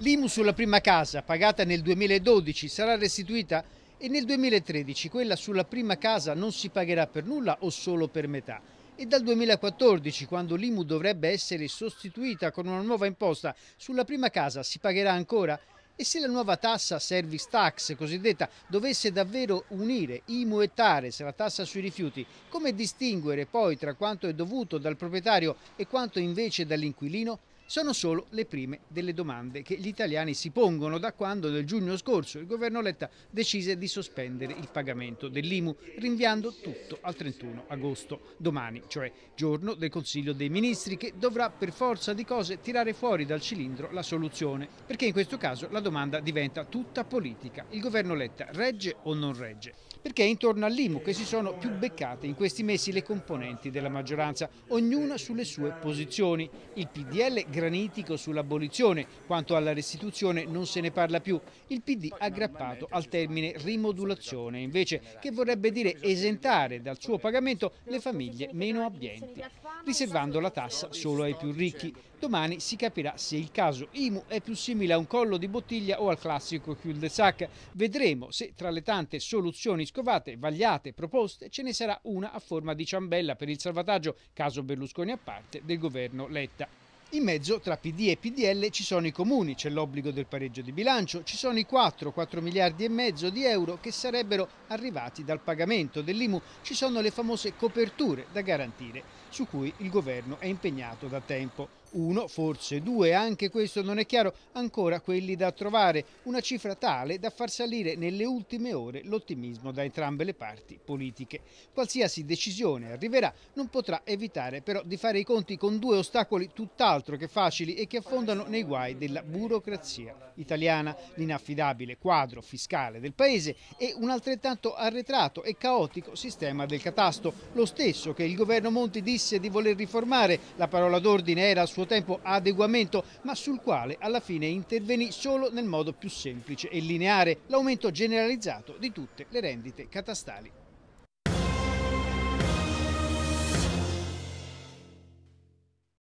L'IMU sulla prima casa, pagata nel 2012, sarà restituita e nel 2013 quella sulla prima casa non si pagherà per nulla o solo per metà. E dal 2014, quando l'IMU dovrebbe essere sostituita con una nuova imposta sulla prima casa, si pagherà ancora? E se la nuova tassa service tax cosiddetta dovesse davvero unire IMU e TARES, la tassa sui rifiuti, come distinguere poi tra quanto è dovuto dal proprietario e quanto invece dall'inquilino? sono solo le prime delle domande che gli italiani si pongono da quando nel giugno scorso il governo Letta decise di sospendere il pagamento dell'IMU, rinviando tutto al 31 agosto, domani, cioè giorno del Consiglio dei Ministri, che dovrà per forza di cose tirare fuori dal cilindro la soluzione, perché in questo caso la domanda diventa tutta politica. Il governo Letta regge o non regge? perché è intorno all'IMU che si sono più beccate in questi mesi le componenti della maggioranza, ognuna sulle sue posizioni. Il PDL granitico sull'abolizione, quanto alla restituzione non se ne parla più. Il PD aggrappato al termine rimodulazione, invece, che vorrebbe dire esentare dal suo pagamento le famiglie meno abbienti riservando la tassa solo ai più ricchi. Domani si capirà se il caso IMU è più simile a un collo di bottiglia o al classico cul-de-sac. Vedremo se tra le tante soluzioni scovate, vagliate, proposte, ce ne sarà una a forma di ciambella per il salvataggio, caso Berlusconi a parte, del governo Letta. In mezzo tra PD e PDL ci sono i comuni, c'è l'obbligo del pareggio di bilancio, ci sono i 4, 4 miliardi e mezzo di euro che sarebbero arrivati dal pagamento dell'IMU, ci sono le famose coperture da garantire su cui il governo è impegnato da tempo uno, forse due, anche questo non è chiaro, ancora quelli da trovare, una cifra tale da far salire nelle ultime ore l'ottimismo da entrambe le parti politiche. Qualsiasi decisione arriverà non potrà evitare però di fare i conti con due ostacoli tutt'altro che facili e che affondano nei guai della burocrazia italiana, l'inaffidabile quadro fiscale del Paese e un altrettanto arretrato e caotico sistema del catasto, lo stesso che il governo Monti disse di voler riformare, la parola d'ordine era su suo tempo adeguamento, ma sul quale alla fine intervenì solo nel modo più semplice e lineare, l'aumento generalizzato di tutte le rendite catastali.